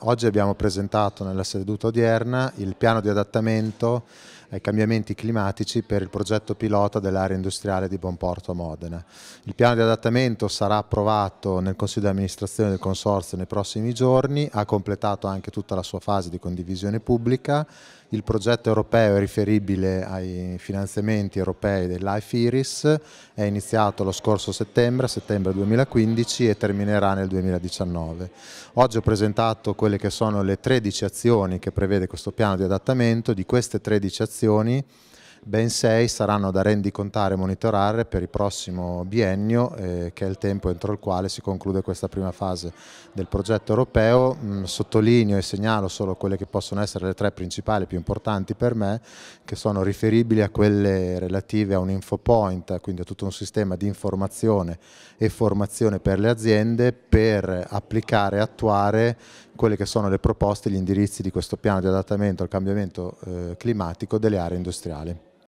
Oggi abbiamo presentato nella seduta odierna il piano di adattamento ai cambiamenti climatici per il progetto pilota dell'area industriale di Bonporto a Modena. Il piano di adattamento sarà approvato nel Consiglio di amministrazione del Consorzio nei prossimi giorni, ha completato anche tutta la sua fase di condivisione pubblica, il progetto europeo è riferibile ai finanziamenti europei dell'IFE IRIS, è iniziato lo scorso settembre, settembre 2015 e terminerà nel 2019. Oggi ho presentato questo quelle che sono le 13 azioni che prevede questo piano di adattamento, di queste 13 azioni ben sei saranno da rendicontare e monitorare per il prossimo biennio, eh, che è il tempo entro il quale si conclude questa prima fase del progetto europeo. Mh, mm, sottolineo e segnalo solo quelle che possono essere le tre principali più importanti per me, che sono riferibili a quelle relative a un infopoint, quindi a tutto un sistema di informazione e formazione per le aziende per applicare e attuare quelle che sono le proposte e gli indirizzi di questo piano di adattamento al cambiamento eh, climatico delle aree industriali.